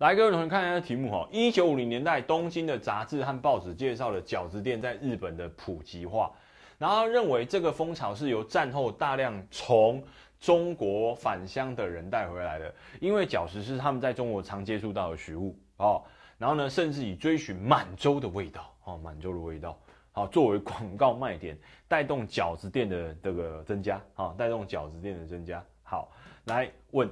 来，各位同学看一下题目哈。一九五零年代，东京的杂志和报纸介绍了饺子店在日本的普及化，然后认为这个风潮是由战后大量从中国返乡的人带回来的，因为饺子是他们在中国常接触到的食物哦。然后呢，甚至以追寻满洲的味道哦，满洲的味道好作为广告卖点，带动饺子店的这个增加啊，带动饺子店的增加。好，来问。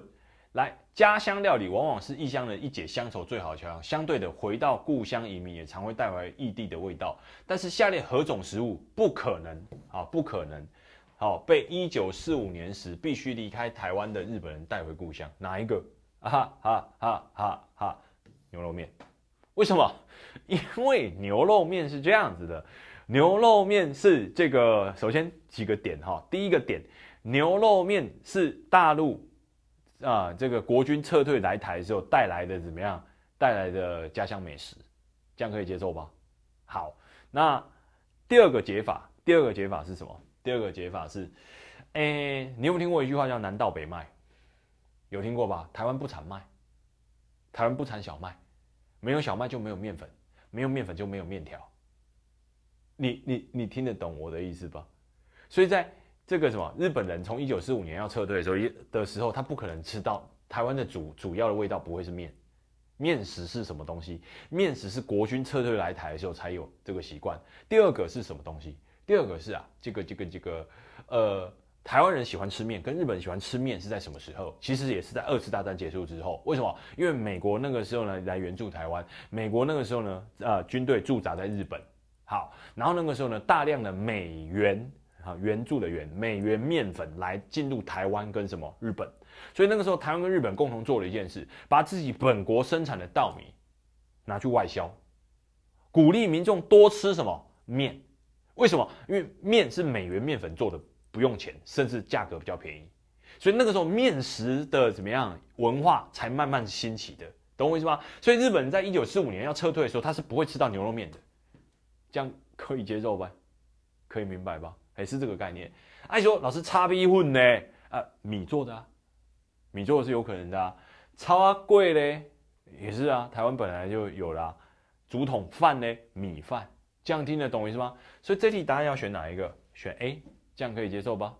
来家乡料理往往是异乡人一解乡愁最好的桥梁。相对的，回到故乡移民也常会带回异地的味道。但是下列何种食物不可能啊？不可能！好，被一九四五年时必须离开台湾的日本人带回故乡哪一个？哈哈哈哈哈！牛肉面，为什么？因为牛肉面是这样子的。牛肉面是这个，首先几个点哈。第一个点，牛肉面是大陆。啊，这个国军撤退来台时候带来的怎么样？带来的家乡美食，这样可以接受吧？好，那第二个解法，第二个解法是什么？第二个解法是，诶，你有没听过一句话叫“南到北麦”，有听过吧？台湾不产麦，台湾不产小麦，没有小麦就没有面粉，没有面粉就没有面条。你你你听得懂我的意思吧？所以在这个什么日本人从一九四五年要撤退的时候，一的时候他不可能吃到台湾的主主要的味道不会是面，面食是什么东西？面食是国军撤退来台的时候才有这个习惯。第二个是什么东西？第二个是啊，这个这个这个，呃，台湾人喜欢吃面，跟日本喜欢吃面是在什么时候？其实也是在二次大战结束之后。为什么？因为美国那个时候呢来援助台湾，美国那个时候呢呃军队驻扎在日本，好，然后那个时候呢大量的美元。啊，援助的援，美元面粉来进入台湾跟什么日本，所以那个时候台湾跟日本共同做了一件事，把自己本国生产的稻米拿去外销，鼓励民众多吃什么面？为什么？因为面是美元面粉做的，不用钱，甚至价格比较便宜，所以那个时候面食的怎么样文化才慢慢兴起的，懂我意思吗？所以日本在一九四五年要撤退的时候，他是不会吃到牛肉面的，这样可以接受吧？可以明白吧？还是这个概念，爱说老师叉 B 混呢啊，米做的啊，米做是有可能的，啊。超啊贵嘞也是啊，台湾本来就有啦，竹筒饭嘞米饭，这样听得懂意思吗？所以这题答案要选哪一个？选 A，这样可以接受吧？